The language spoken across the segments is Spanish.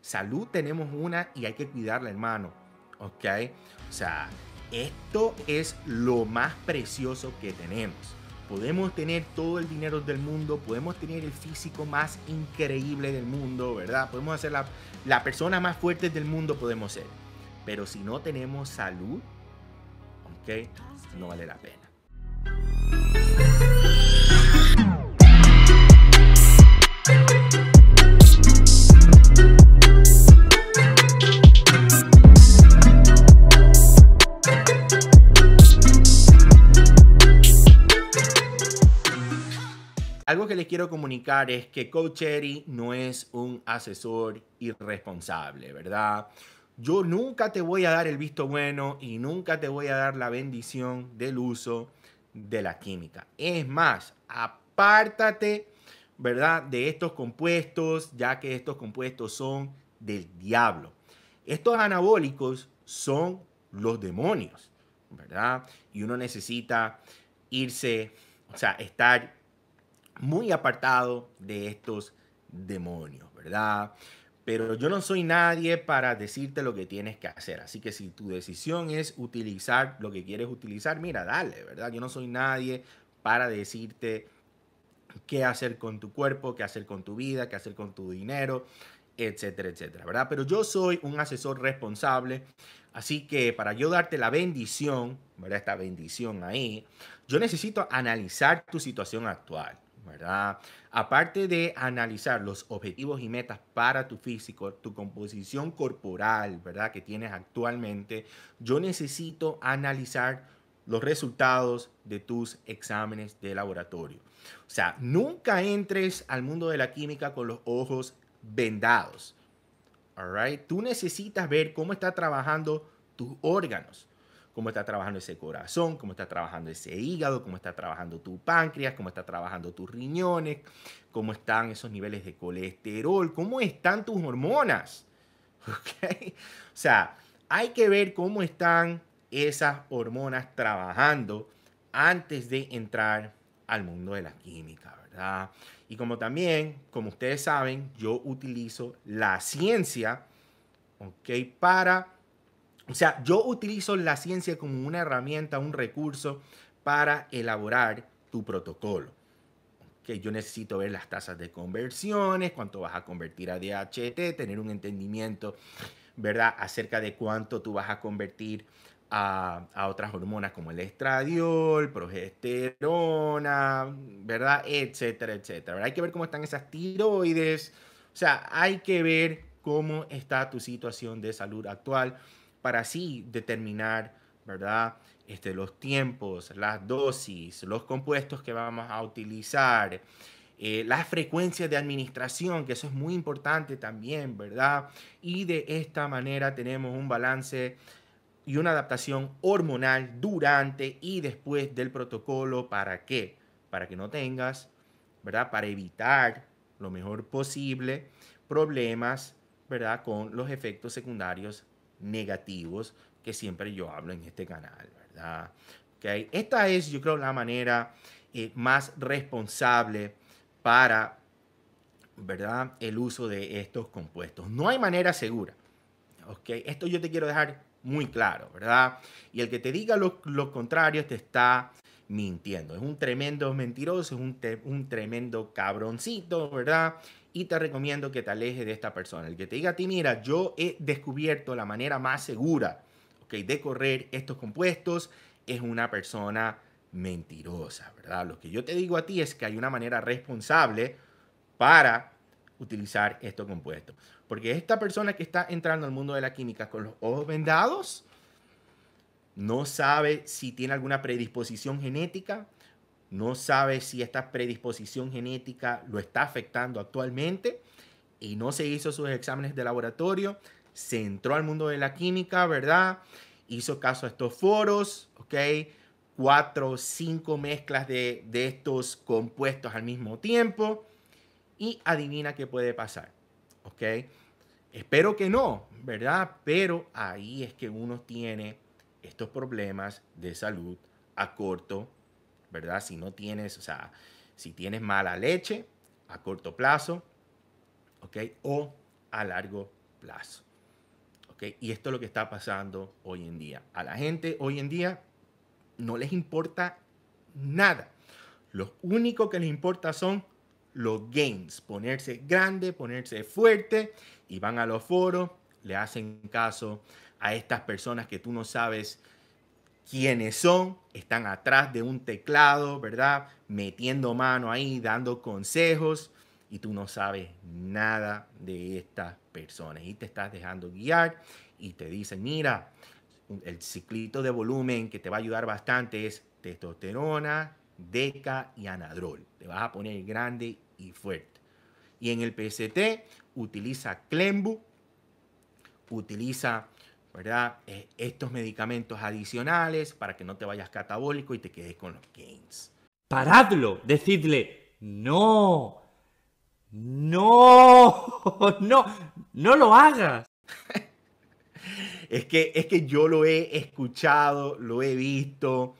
Salud tenemos una y hay que cuidarla, hermano. ¿Ok? O sea, esto es lo más precioso que tenemos. Podemos tener todo el dinero del mundo, podemos tener el físico más increíble del mundo, ¿verdad? Podemos ser la, la persona más fuerte del mundo, podemos ser. Pero si no tenemos salud, ¿ok? No vale la pena. quiero comunicar es que Coach no es un asesor irresponsable, ¿verdad? Yo nunca te voy a dar el visto bueno y nunca te voy a dar la bendición del uso de la química. Es más, apártate, ¿verdad? De estos compuestos, ya que estos compuestos son del diablo. Estos anabólicos son los demonios, ¿verdad? Y uno necesita irse, o sea, estar muy apartado de estos demonios, ¿verdad? Pero yo no soy nadie para decirte lo que tienes que hacer. Así que si tu decisión es utilizar lo que quieres utilizar, mira, dale, ¿verdad? Yo no soy nadie para decirte qué hacer con tu cuerpo, qué hacer con tu vida, qué hacer con tu dinero, etcétera, etcétera, ¿verdad? Pero yo soy un asesor responsable, así que para yo darte la bendición, ¿verdad? Esta bendición ahí, yo necesito analizar tu situación actual, ¿verdad? Aparte de analizar los objetivos y metas para tu físico, tu composición corporal, ¿verdad? Que tienes actualmente, yo necesito analizar los resultados de tus exámenes de laboratorio. O sea, nunca entres al mundo de la química con los ojos vendados. All right? Tú necesitas ver cómo está trabajando tus órganos cómo está trabajando ese corazón, cómo está trabajando ese hígado, cómo está trabajando tu páncreas, cómo está trabajando tus riñones, cómo están esos niveles de colesterol, cómo están tus hormonas. O sea, hay que ver cómo están esas hormonas trabajando antes de entrar al mundo de la química, ¿verdad? Y como también, como ustedes saben, yo utilizo la ciencia, ¿ok? Para o sea, yo utilizo la ciencia como una herramienta, un recurso para elaborar tu protocolo. Que yo necesito ver las tasas de conversiones, cuánto vas a convertir a DHT, tener un entendimiento, ¿verdad?, acerca de cuánto tú vas a convertir a, otras hormonas como el estradiol, progesterona, ¿verdad? Etcétera, etcétera. Hay que ver cómo están esas tiroides. O sea, hay que ver cómo está tu situación de salud actual para así determinar, ¿verdad? Este, los tiempos, las dosis, los compuestos que vamos a utilizar, eh, las frecuencias de administración, que eso es muy importante también, ¿verdad? Y de esta manera tenemos un balance y una adaptación hormonal durante y después del protocolo. ¿Para qué? Para que no tengas, ¿verdad? Para evitar lo mejor posible problemas, ¿verdad? Con los efectos secundarios negativos que siempre yo hablo en este canal, ¿verdad? ¿Okay? Esta es, yo creo, la manera eh, más responsable para, ¿verdad?, el uso de estos compuestos. No hay manera segura, ¿ok? Esto yo te quiero dejar muy claro, ¿verdad? Y el que te diga lo, contrario te está mintiendo. Es un tremendo mentiroso, es un, un tremendo cabroncito, ¿verdad? y te recomiendo que te alejes de esta persona. El que te diga a ti, mira, yo he descubierto la manera más segura de correr estos compuestos, es una persona mentirosa, ¿verdad? Lo que yo te digo a ti es que hay una manera responsable para utilizar estos compuestos. Porque esta persona que está entrando al mundo de la química con los ojos vendados, no sabe si tiene alguna predisposición genética, no sabe si esta predisposición genética lo está afectando actualmente y no se hizo sus exámenes de laboratorio, se entró al mundo de la química, ¿verdad? Hizo caso a estos foros, ¿ok? Cuatro, cinco mezclas de, de estos compuestos al mismo tiempo y adivina qué puede pasar, ¿ok? Espero que no, ¿verdad? Pero ahí es que uno tiene estos problemas de salud a corto ¿verdad? Si no tienes, o sea, si tienes mala leche a corto plazo, ¿ok? O a largo plazo, ¿ok? Y esto es lo que está pasando hoy en día. A la gente hoy en día no les importa nada. Lo único que les importa son los gains, ponerse grande, ponerse fuerte y van a los foros, le hacen caso a estas personas que tú no sabes quiénes son, están atrás de un teclado, ¿verdad? Metiendo mano ahí, dando consejos, y tú no sabes nada de estas personas y te estás dejando guiar y te dicen, mira, el ciclito de volumen que te va a ayudar bastante es testosterona, deca y anadrol. Te vas a poner grande y fuerte. Y en el PCT utiliza Clembu, utiliza ¿verdad? Eh, estos medicamentos adicionales para que no te vayas catabólico y te quedes con los gains. Paradlo, decidle, no, no, no, no lo hagas. es, que, es que yo lo he escuchado, lo he visto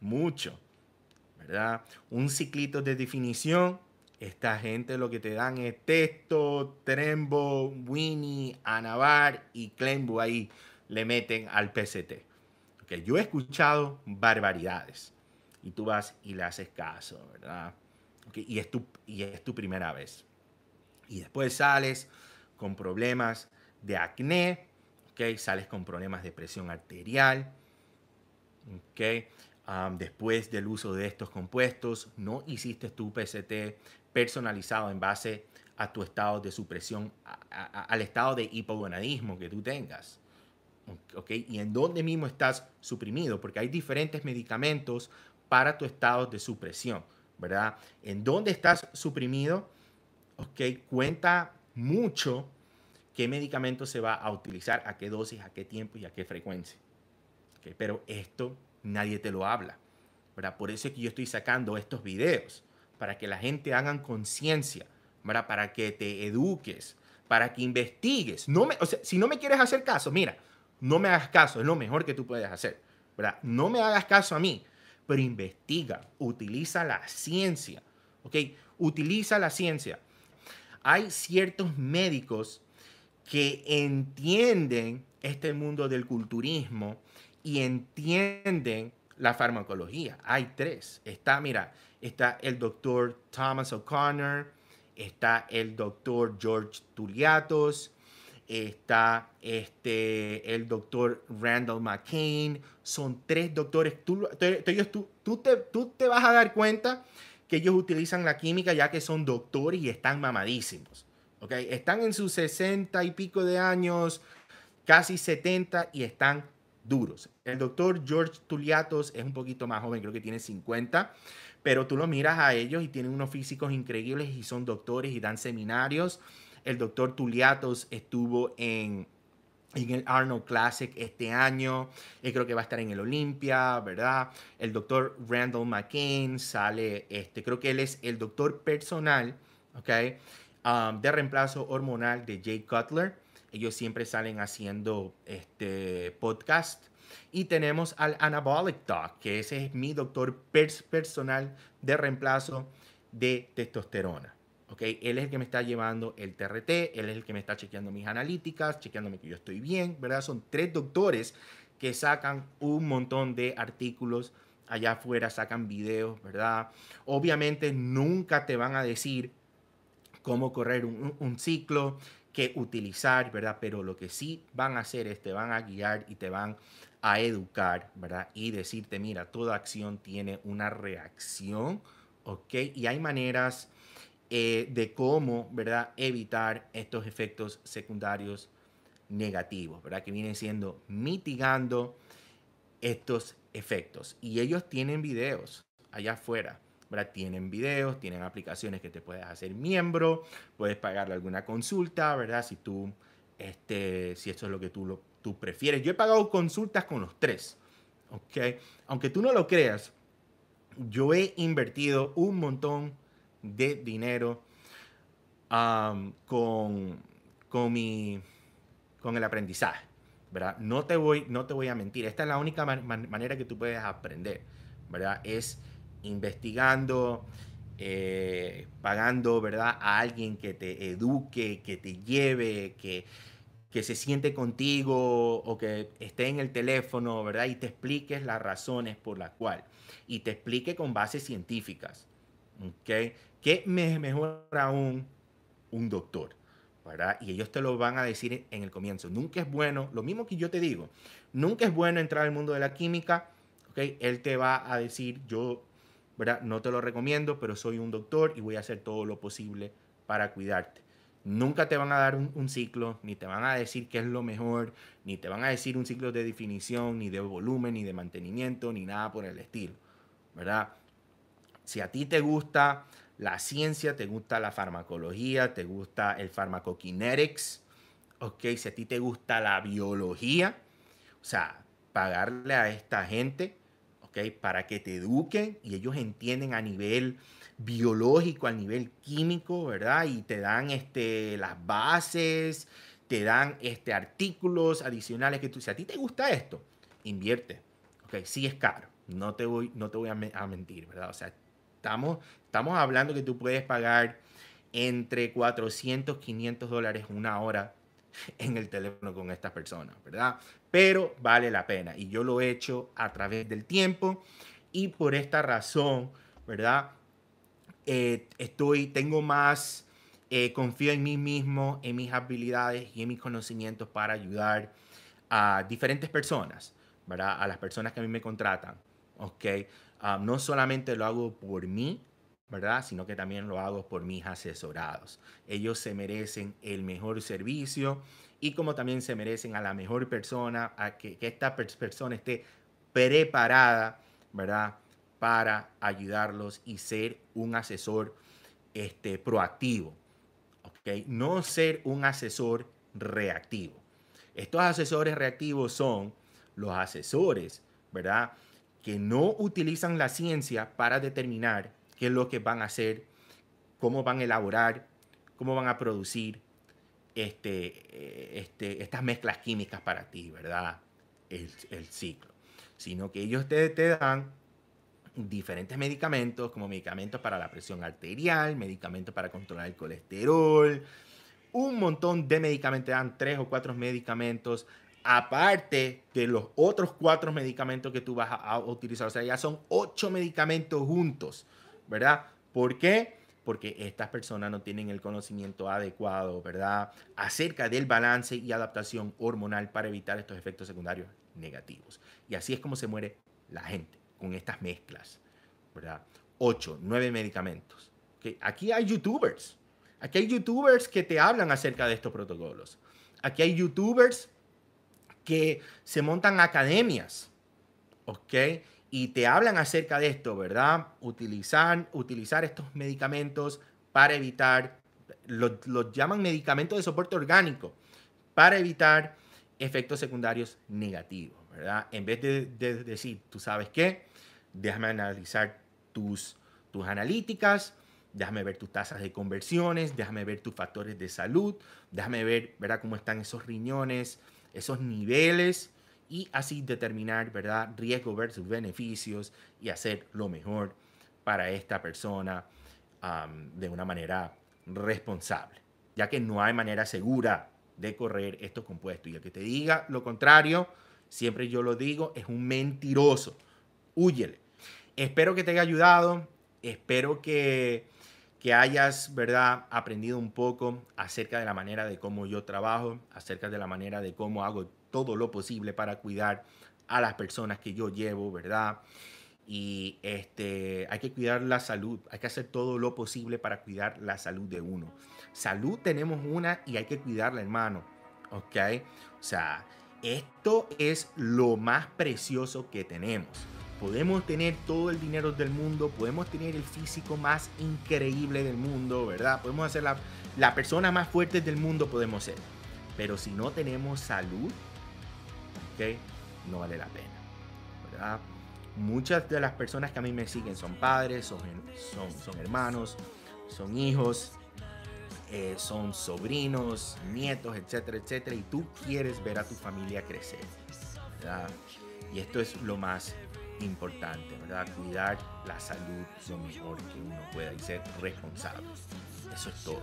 mucho, ¿verdad? Un ciclito de definición esta gente lo que te dan es texto, Trembo, Winnie, Anabar y Clembo ahí le meten al PCT. que yo he escuchado barbaridades y tú vas y le haces caso, ¿verdad? y, es tu, y es tu primera vez. Y después sales con problemas de acné, okay, sales con problemas de presión arterial, ¿ok? después del uso de estos compuestos, no hiciste tu PCT personalizado en base a tu estado de supresión, al estado de hipogonadismo que tú tengas. ¿ok? Y en dónde mismo estás suprimido, porque hay diferentes medicamentos para tu estado de supresión, ¿verdad? En dónde estás suprimido, ¿ok? Cuenta mucho qué medicamento se va a utilizar, a qué dosis, a qué tiempo y a qué frecuencia. Pero esto nadie te lo habla. ¿verdad? Por eso es que yo estoy sacando estos videos, para que la gente hagan conciencia, para que te eduques, para que investigues. No me, si no me quieres hacer caso, mira, no me hagas caso, es lo mejor que tú puedes hacer. ¿verdad? No me hagas caso a mí, pero investiga, utiliza la ciencia, ¿ok? Utiliza la ciencia. Hay ciertos médicos que entienden este mundo del culturismo y entienden la farmacología. Hay tres. Está, mira, está el doctor Thomas O'Connor, está el doctor George Turiatos, está este, el doctor Randall McCain. Son tres doctores. Tú, tú, tú, te, vas a dar cuenta que ellos utilizan la química ya que son doctores y están mamadísimos. ¿okay? Están en sus 60 y pico de años, casi 70 y están el doctor George Tuliatos es un poquito más joven, creo que tiene 50, pero tú lo miras a ellos y tienen unos físicos increíbles y son doctores y dan seminarios. El doctor Tuliatos estuvo en, el Arnold Classic este año, y creo que va a estar en el Olympia, ¿verdad? El doctor Randall McCain sale, este, creo que él es el doctor personal, ¿ok? Ah, de reemplazo hormonal de Jay Cutler. Ellos siempre salen haciendo este podcast. Y tenemos al Anabolic Doc, que ese es mi doctor pers personal de reemplazo de testosterona. ¿okay? Él es el que me está llevando el TRT, él es el que me está chequeando mis analíticas, chequeándome que yo estoy bien, ¿verdad? Son tres doctores que sacan un montón de artículos allá afuera, sacan videos, ¿verdad? Obviamente nunca te van a decir cómo correr un, un ciclo, que utilizar, ¿verdad? Pero lo que sí van a hacer es te van a guiar y te van a educar, ¿verdad? Y decirte, mira, toda acción tiene una reacción, ¿ok? Y hay maneras eh, de cómo, ¿verdad? Evitar estos efectos secundarios negativos, ¿verdad? Que vienen siendo mitigando estos efectos. Y ellos tienen videos allá afuera tienen videos, tienen aplicaciones que te puedes hacer miembro, puedes pagarle alguna consulta, ¿verdad? Si tú, este, si esto es lo que tú, tú prefieres. Yo he pagado consultas con los tres, ¿ok? Aunque tú no lo creas, yo he invertido un montón de dinero con, mi, con el aprendizaje. ¿verdad? No te voy, no te voy a mentir. Esta es la única manera que tú puedes aprender, ¿verdad? Es investigando, eh, pagando, ¿verdad? A alguien que te eduque, que te lleve, que, que se siente contigo o que esté en el teléfono, ¿verdad? Y te expliques las razones por las cuales. Y te explique con bases científicas. ¿Ok? Que me mejor aún un doctor, ¿verdad? Y ellos te lo van a decir en el comienzo. Nunca es bueno, lo mismo que yo te digo, nunca es bueno entrar al mundo de la química, ¿ok? Él te va a decir, yo no te lo recomiendo, pero soy un doctor y voy a hacer todo lo posible para cuidarte. Nunca te van a dar un, ciclo, ni te van a decir qué es lo mejor, ni te van a decir un ciclo de definición, ni de volumen, ni de mantenimiento, ni nada por el estilo, ¿verdad? Si a ti te gusta la ciencia, te gusta la farmacología, te gusta el farmacokinetics, ok, si a ti te gusta la biología, o sea, pagarle a esta gente para que te eduquen y ellos entienden a nivel biológico, a nivel químico, ¿verdad? Y te dan este, las bases, te dan este, artículos adicionales que tú, si a ti te gusta esto, invierte, ¿ok? Sí es caro, no te voy, no te voy a, mentir, ¿verdad? O sea, estamos, estamos hablando que tú puedes pagar entre 400, 500 dólares una hora en el teléfono con estas personas, ¿verdad? pero vale la pena. Y yo lo he hecho a través del tiempo y por esta razón, ¿verdad? Eh, estoy, tengo más, eh, confío en mí mismo, en mis habilidades y en mis conocimientos para ayudar a diferentes personas, ¿verdad? A las personas que a mí me contratan, ¿ok? Ah, no solamente lo hago por mí, ¿verdad? Sino que también lo hago por mis asesorados. Ellos se merecen el mejor servicio, y como también se merecen a la mejor persona, a que, esta persona esté preparada, ¿verdad? Para ayudarlos y ser un asesor este, proactivo, ¿ok? No ser un asesor reactivo. Estos asesores reactivos son los asesores, ¿verdad? Que no utilizan la ciencia para determinar qué es lo que van a hacer, cómo van a elaborar, cómo van a producir, este, eh, este, estas mezclas químicas para ti, ¿verdad? El, ciclo. Sino que ellos te, te dan diferentes medicamentos, como medicamentos para la presión arterial, medicamentos para controlar el colesterol, un montón de medicamentos, Te dan tres o cuatro medicamentos, aparte de los otros cuatro medicamentos que tú vas a, a utilizar. O sea, ya son ocho medicamentos juntos, ¿verdad? ¿Por qué? porque estas personas no tienen el conocimiento adecuado, ¿verdad?, acerca del balance y adaptación hormonal para evitar estos efectos secundarios negativos. Y así es como se muere la gente, con estas mezclas, ¿verdad? Ocho, nueve medicamentos. Aquí hay youtubers, aquí hay youtubers que te hablan acerca de estos protocolos. Aquí hay youtubers que se montan academias, ¿ok? y te hablan acerca de esto, ¿verdad? Utilizan, utilizar estos medicamentos para evitar, los llaman medicamentos de soporte orgánico, para evitar efectos secundarios negativos, ¿verdad? En vez de, decir, tú sabes qué, déjame analizar tus, tus analíticas, déjame ver tus tasas de conversiones, déjame ver tus factores de salud, déjame ver, ¿verdad? Cómo están esos riñones, esos niveles, y así determinar, ¿verdad? Riesgo versus beneficios y hacer lo mejor para esta persona de una manera responsable, ya que no hay manera segura de correr estos compuestos. Y el que te diga lo contrario, siempre yo lo digo, es un mentiroso. Húyele. Espero que te haya ayudado, espero que, que hayas, ¿verdad?, aprendido un poco acerca de la manera de cómo yo trabajo, acerca de la manera de cómo hago todo lo posible para cuidar a las personas que yo llevo, ¿verdad? Y este, hay que cuidar la salud, hay que hacer todo lo posible para cuidar la salud de uno. Salud tenemos una y hay que cuidarla, hermano, ¿ok? O sea, esto es lo más precioso que tenemos. Podemos tener todo el dinero del mundo, podemos tener el físico más increíble del mundo, ¿verdad? Podemos ser la, la persona más fuerte del mundo, podemos ser. Pero si no tenemos salud, no vale la pena, Muchas de las personas que a mí me siguen son padres, son, son, son hermanos, son hijos, eh, son sobrinos, nietos, etcétera, etcétera, y tú quieres ver a tu familia crecer, Y esto es lo más importante, ¿verdad? Cuidar la salud lo mejor que uno pueda y ser responsable. Eso es todo.